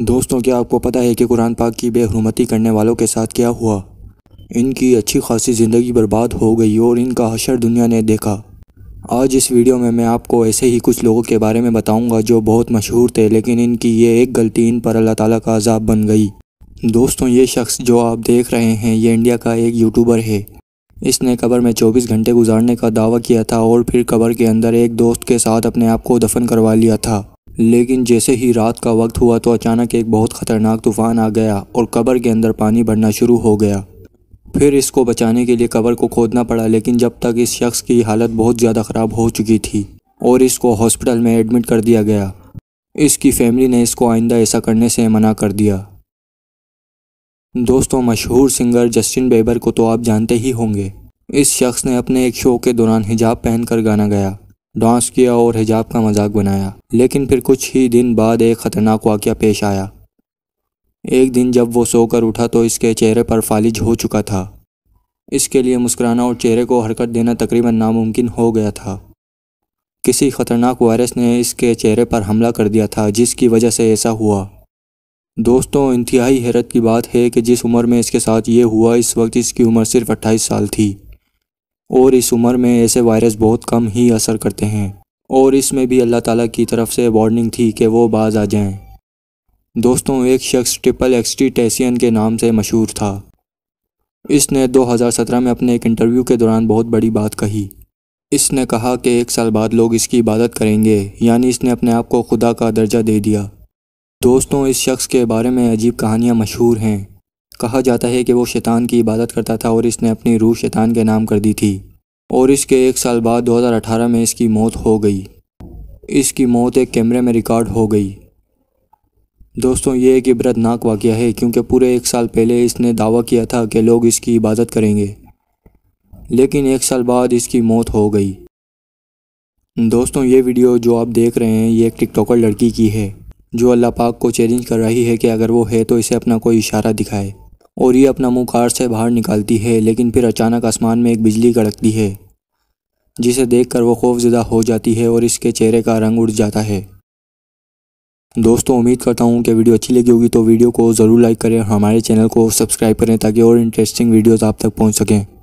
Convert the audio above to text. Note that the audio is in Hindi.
दोस्तों क्या आपको पता है कि कुरान पाक की बेहरमती करने वालों के साथ क्या हुआ इनकी अच्छी खासी ज़िंदगी बर्बाद हो गई और इनका हशर दुनिया ने देखा आज इस वीडियो में मैं आपको ऐसे ही कुछ लोगों के बारे में बताऊंगा जो बहुत मशहूर थे लेकिन इनकी ये एक गलती इन पर अल्लाह ताला का अजाब बन गई दोस्तों ये शख्स जो आप देख रहे हैं ये इंडिया का एक यूट्यूबर है इसने कबर में 24 घंटे गुजारने का दावा किया था और फिर कबर के अंदर एक दोस्त के साथ अपने आप को दफन करवा लिया था लेकिन जैसे ही रात का वक्त हुआ तो अचानक एक बहुत ख़तरनाक तूफ़ान आ गया और कबर के अंदर पानी भरना शुरू हो गया फिर इसको बचाने के लिए कबर को खोदना पड़ा लेकिन जब तक इस शख्स की हालत बहुत ज़्यादा ख़राब हो चुकी थी और इसको हॉस्पिटल में एडमिट कर दिया गया इसकी फैमिली ने इसको आइंदा ऐसा करने से मना कर दिया दोस्तों मशहूर सिंगर जस्टिन बेबर को तो आप जानते ही होंगे इस शख्स ने अपने एक शो के दौरान हिजाब पहनकर गाना गाया डांस किया और हिजाब का मजाक बनाया लेकिन फिर कुछ ही दिन बाद एक ख़तरनाक वाक़ पेश आया एक दिन जब वो सोकर उठा तो इसके चेहरे पर फालिज हो चुका था इसके लिए मुस्कुराना और चेहरे को हरकत देना तकरीबन नामुमकिन हो गया था किसी ख़तरनाक वायरस ने इसके चेहरे पर हमला कर दिया था जिसकी वजह से ऐसा हुआ दोस्तों इंतहाई हैरत की बात है कि जिस उम्र में इसके साथ ये हुआ इस वक्त इसकी उम्र सिर्फ अट्ठाईस साल थी और इस उम्र में ऐसे वायरस बहुत कम ही असर करते हैं और इसमें भी अल्लाह ताला की तरफ से वार्निंग थी कि वो बाज आ जाएं। दोस्तों एक शख्स ट्रिपल एक्सटी टेसियन के नाम से मशहूर था इसने 2017 में अपने एक इंटरव्यू के दौरान बहुत बड़ी बात कही इसने कहा कि एक साल बाद लोग इसकी इबादत करेंगे यानी इसने अपने आप को खुदा का दर्जा दे दिया दोस्तों इस शख्स के बारे में अजीब कहानियाँ मशहूर हैं कहा जाता है कि वो शैतान की इबादत करता था और इसने अपनी रूह शैतान के नाम कर दी थी और इसके एक साल बाद 2018 में इसकी मौत हो गई इसकी मौत एक कैमरे में रिकॉर्ड हो गई दोस्तों ये एक इबरतनाक वाक़ है क्योंकि पूरे एक साल पहले इसने दावा किया था कि लोग इसकी इबादत करेंगे लेकिन एक साल बाद इसकी मौत हो गई दोस्तों ये वीडियो जो आप देख रहे हैं ये एक टिकटॉकर लड़की की है जो अल्लाह पाक को चैलेंज कर रही है कि अगर वो है तो इसे अपना कोई इशारा दिखाए और ये अपना मुंह कार से बाहर निकालती है लेकिन फिर अचानक आसमान में एक बिजली कड़कती है जिसे देखकर वो खौफजदा हो जाती है और इसके चेहरे का रंग उड़ जाता है दोस्तों उम्मीद करता हूँ कि वीडियो अच्छी लगी होगी तो वीडियो को ज़रूर लाइक करें हमारे चैनल को सब्सक्राइब करें ताकि और इंटरेस्टिंग वीडियोज़ आप तक पहुँच सकें